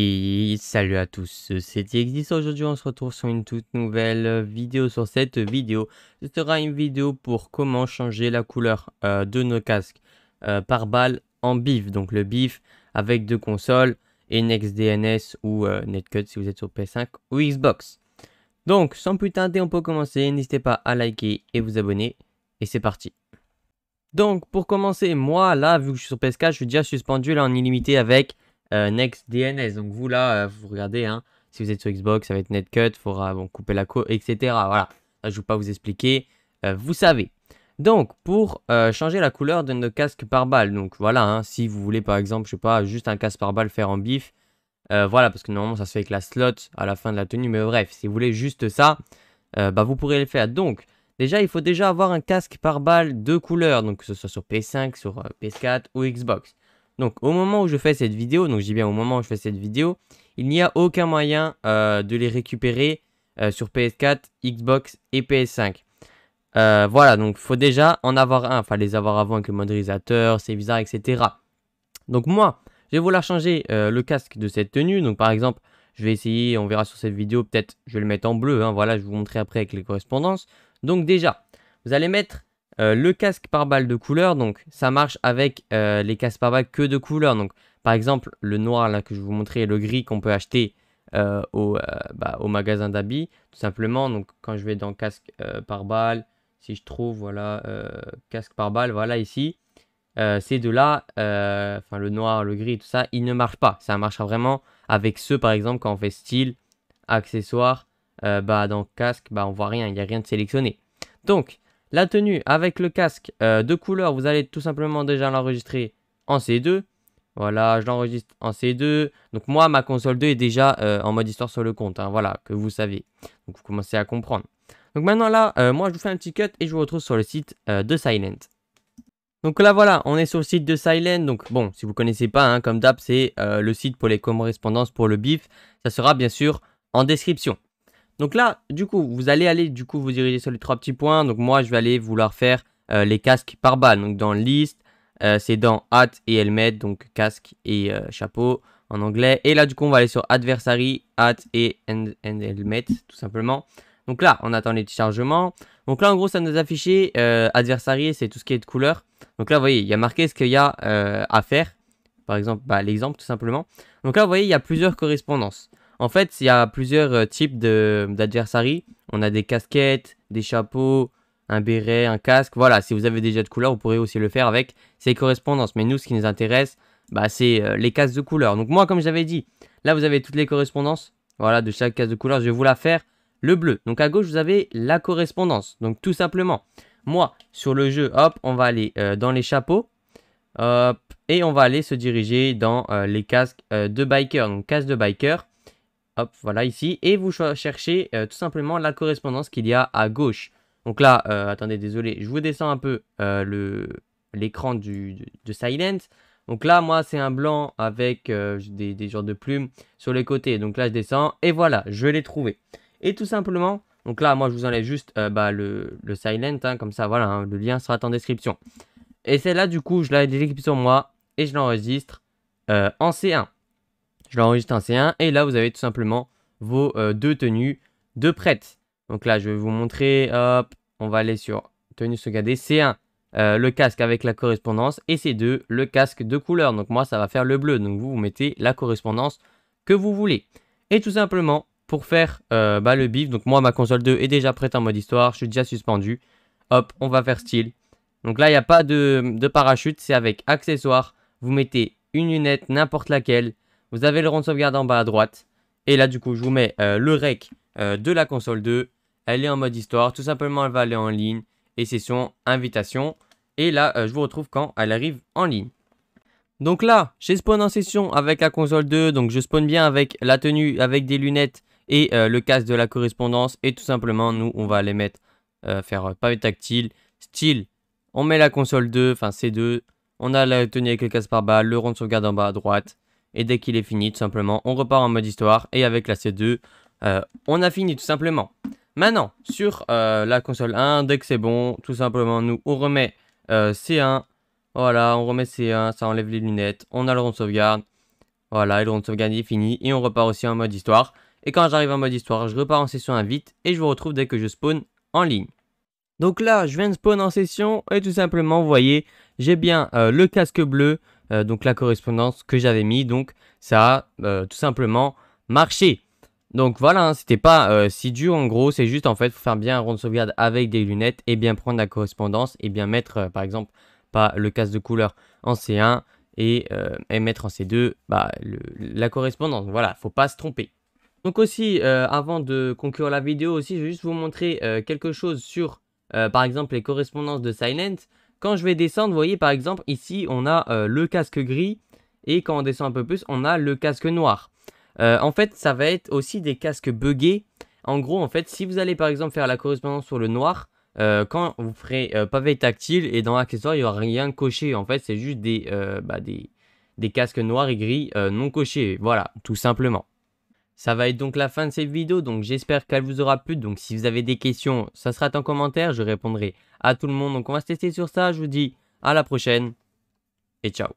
Et salut à tous, c'est existe Aujourd'hui, on se retrouve sur une toute nouvelle euh, vidéo. Sur cette vidéo, ce sera une vidéo pour comment changer la couleur euh, de nos casques euh, par balle en BIF. Donc le BIF avec deux consoles, et NextDNS ou Netcut si vous êtes sur PS5 ou Xbox. Donc, sans plus tarder, on peut commencer. N'hésitez pas à liker et vous abonner. Et c'est parti. Donc, pour commencer, moi, là, vu que je suis sur PS4, je suis déjà suspendu là en illimité avec euh, Next DNS Donc vous là, euh, vous regardez, hein, si vous êtes sur Xbox, ça va être Netcut, il faudra couper la co, etc. Voilà, je ne vais pas vous expliquer, euh, vous savez. Donc, pour changer la couleur de nos casques par balles donc voilà, hein. si vous voulez par exemple, je sais pas, juste un casque par balle faire en bif, voilà, parce que normalement ça se fait avec la slot à la fin de la tenue, mais bref, si vous voulez juste ça, bah vous pourrez le faire. Donc, déjà, il faut déjà avoir un casque par balle de couleur, donc que ce soit sur ps 5 sur PS4 ou Xbox. Donc au moment où je fais cette vidéo, donc j'ai bien au moment où je fais cette vidéo, il n'y a aucun moyen euh, de les récupérer euh, sur PS4, Xbox et PS5. Euh, voilà, donc faut déjà en avoir un, enfin les avoir avant avec le modérisateur, c'est bizarre, etc. Donc moi, je vais vouloir changer le casque de cette tenue. Donc par exemple, je vais essayer, on verra sur cette vidéo, peut-être je vais le mettre en bleu, hein. voilà, je vous montrerai après avec les correspondances. Donc déjà, vous allez mettre euh, le casque par balle de couleur, donc ça marche avec euh, les casques par balle que de couleur. Donc par exemple le noir là que je vous montrais, le gris qu'on peut acheter euh, au, bah, au, magasin d'habits, tout simplement. Donc quand je vais dans casque par balle, si je trouve voilà casque par balle, voilà ici, ces deux-là, enfin le noir, le gris, tout ça, il ne marche pas. Ça marchera vraiment avec ceux par exemple quand on fait style, accessoires, bah dans casque, bah on voit rien, il n'y a rien de sélectionné. Donc la tenue avec le casque euh, de couleur, vous allez tout simplement déjà l'enregistrer en C2. Voilà, je l'enregistre en C2. Donc moi, ma console 2 est déjà euh, en mode histoire sur le compte. Hein, voilà, que vous savez. Donc vous commencez à comprendre. Donc maintenant là, euh, moi je vous fais un petit cut et je vous retrouve sur le site de Silent. Donc là voilà, on est sur le site de Silent. Donc bon, si vous ne connaissez pas, hein, comme d'hab, c'est le site pour les correspondances pour le BIF. Ça sera bien sûr en description. Donc là, du coup, vous allez aller, du coup, vous diriger sur les trois petits points. Donc moi, je vais aller vouloir faire euh, les casques par balle. Donc dans liste euh, c'est dans hat et helmet, donc casque et euh, chapeau en anglais. Et là, du coup, on va aller sur adversary, hat et and, helmet, tout simplement. Donc là, on attend les chargements. Donc là, en gros, ça nous affiche adversary, c'est tout ce qui est de couleur. Donc là, vous voyez, il y a marqué ce qu'il y a à faire. Par exemple, bah, l'exemple, tout simplement. Donc là, vous voyez, il y a plusieurs correspondances. En fait, il y a plusieurs euh, types d'adversaires. On a des casquettes, des chapeaux, un béret, un casque. Voilà, si vous avez déjà de couleur, vous pourrez aussi le faire avec ces correspondances. Mais nous, ce qui nous intéresse, bah, c'est euh, les cases de couleur. Donc moi, comme j'avais dit, là, vous avez toutes les correspondances. Voilà, de chaque case de couleur, je vais vous la faire. Le bleu. Donc à gauche, vous avez la correspondance. Donc tout simplement, moi, sur le jeu, hop, on va aller euh, dans les chapeaux. Hop, et on va aller se diriger dans les casques de biker. Donc casque de biker. Hop, voilà ici. Et vous cherchez euh, tout simplement la correspondance qu'il y a à gauche. Donc là, euh, attendez, désolé, je vous descends un peu euh, le l'écran de Silent. Donc là, moi, c'est un blanc avec des, des genres de plumes sur les côtés. Donc là, je descends et voilà, je l'ai trouvé. Et tout simplement, donc là, moi, je vous enlève juste bah, le, silent, hein, comme ça, voilà, hein, le lien sera en description. Et celle-là, du coup, je l'ai décrypte sur moi et je l'enregistre en C1. Je l'enregistre en C1. Et là, vous avez tout simplement vos euh, deux tenues de prête. Donc là, je vais vous montrer. Hop, on va aller sur tenue sauvegardée. C1, euh, le casque avec la correspondance. Et C2, le casque de couleur. Donc moi, ça va faire le bleu. Donc vous, vous mettez la correspondance que vous voulez. Et tout simplement, pour faire euh, bah, le bif, donc moi, ma console 2 est déjà prête en mode histoire. Je suis déjà suspendu. Hop, on va faire style. Donc là, il n'y a pas de, de parachute. C'est avec accessoire, Vous mettez une lunette, n'importe laquelle. Vous avez le rond de sauvegarde en bas à droite. Et là, du coup, je vous mets euh, le rec euh, de la console 2. Elle est en mode histoire. Tout simplement, elle va aller en ligne. Et c'est son invitation. Et là, euh, je vous retrouve quand elle arrive en ligne. Donc là, j'ai spawn en session avec la console 2. Donc je spawn bien avec la tenue, avec des lunettes et le casque de la correspondance. Et tout simplement, nous, on va aller mettre, faire pavé tactile, style. On met la console 2, enfin C2. On a la tenue avec le casque par bas, le rond de sauvegarde en bas à droite. Et dès qu'il est fini, tout simplement, on repart en mode histoire. Et avec la C2, euh, on a fini tout simplement. Maintenant, sur euh, la console 1, dès que c'est bon, tout simplement, nous, on remet euh, C1. Voilà, on remet C1, ça enlève les lunettes. On a le rond de sauvegarde. Voilà, le rond de sauvegarde est fini. Et on repart aussi en mode histoire. Et quand j'arrive en mode histoire, je repars en session invite. Et je vous retrouve dès que je spawn en ligne. Donc là, je viens de spawn en session. Et tout simplement, vous voyez, j'ai bien le casque bleu. Euh, donc la correspondance que j'avais mis. Donc ça a euh, tout simplement marché. Donc voilà, hein, c'était pas euh, si dur en gros, c'est juste en fait faire bien un rond de sauvegarde avec des lunettes et bien prendre la correspondance et bien mettre par exemple pas le casque de couleur en C1 et, mettre en C2 bah, la correspondance. Voilà, faut pas se tromper. Donc aussi, avant de conclure la vidéo aussi, je vais juste vous montrer quelque chose sur par exemple les correspondances de Silent. Quand je vais descendre, vous voyez par exemple ici on a euh, le casque gris et quand on descend un peu plus on a le casque noir. Euh, en fait ça va être aussi des casques buggés. En gros en fait si vous allez par exemple faire la correspondance sur le noir, euh, quand vous ferez pavé tactile et dans l'accessoire, il n'y aura rien coché en fait c'est juste des, bah, des, des, casques noirs et gris non cochés. Voilà tout simplement. Ça va être donc la fin de cette vidéo, donc j'espère qu'elle vous aura plu. Donc si vous avez des questions, ça sera en commentaire, je répondrai à tout le monde. Donc on va se tester sur ça, je vous dis à la prochaine et ciao.